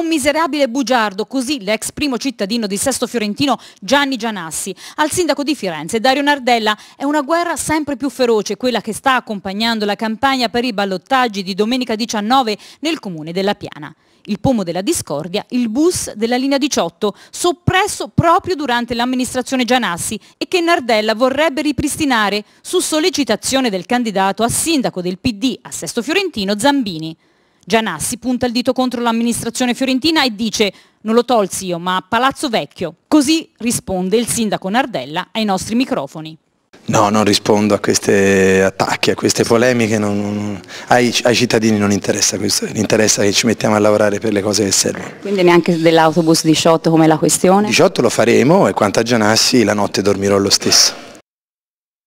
un miserabile bugiardo, così l'ex primo cittadino di Sesto Fiorentino Gianni Gianassi. Al sindaco di Firenze Dario Nardella è una guerra sempre più feroce quella che sta accompagnando la campagna per i ballottaggi di domenica 19 nel comune della Piana. Il pomo della discordia, il bus della linea 18, soppresso proprio durante l'amministrazione Gianassi e che Nardella vorrebbe ripristinare su sollecitazione del candidato a sindaco del PD a Sesto Fiorentino Zambini. Gianassi punta il dito contro l'amministrazione fiorentina e dice non lo tolsi io ma Palazzo Vecchio. Così risponde il sindaco Nardella ai nostri microfoni. No, non rispondo a questi attacchi, a queste polemiche, non, non, ai, ai, cittadini non interessa questo, interessa che ci mettiamo a lavorare per le cose che servono. Quindi neanche dell'autobus 18 come la questione? 18 lo faremo e quanto a Gianassi la notte dormirò lo stesso.